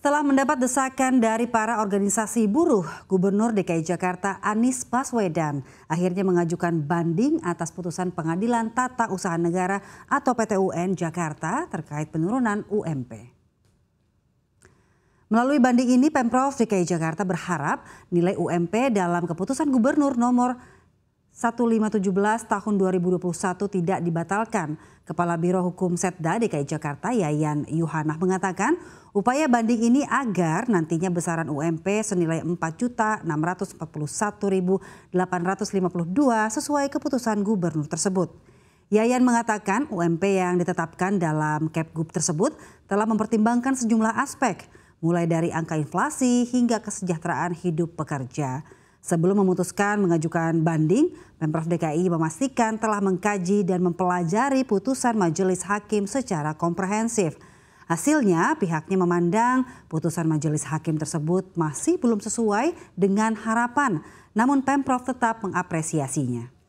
Setelah mendapat desakan dari para organisasi buruh, Gubernur DKI Jakarta Anies Baswedan akhirnya mengajukan banding atas putusan Pengadilan Tata Usaha Negara atau PTUN Jakarta terkait penurunan UMP. Melalui banding ini, Pemprov DKI Jakarta berharap nilai UMP dalam keputusan Gubernur nomor 1517 tahun 2021 tidak dibatalkan. Kepala Biro Hukum Setda DKI Jakarta Yayan Yuhanah mengatakan upaya banding ini agar nantinya besaran UMP senilai 4.641.852 sesuai keputusan gubernur tersebut. Yayan mengatakan UMP yang ditetapkan dalam Kepgub tersebut telah mempertimbangkan sejumlah aspek mulai dari angka inflasi hingga kesejahteraan hidup pekerja. Sebelum memutuskan mengajukan banding, Pemprov DKI memastikan telah mengkaji dan mempelajari putusan majelis hakim secara komprehensif. Hasilnya, pihaknya memandang putusan majelis hakim tersebut masih belum sesuai dengan harapan, namun Pemprov tetap mengapresiasinya.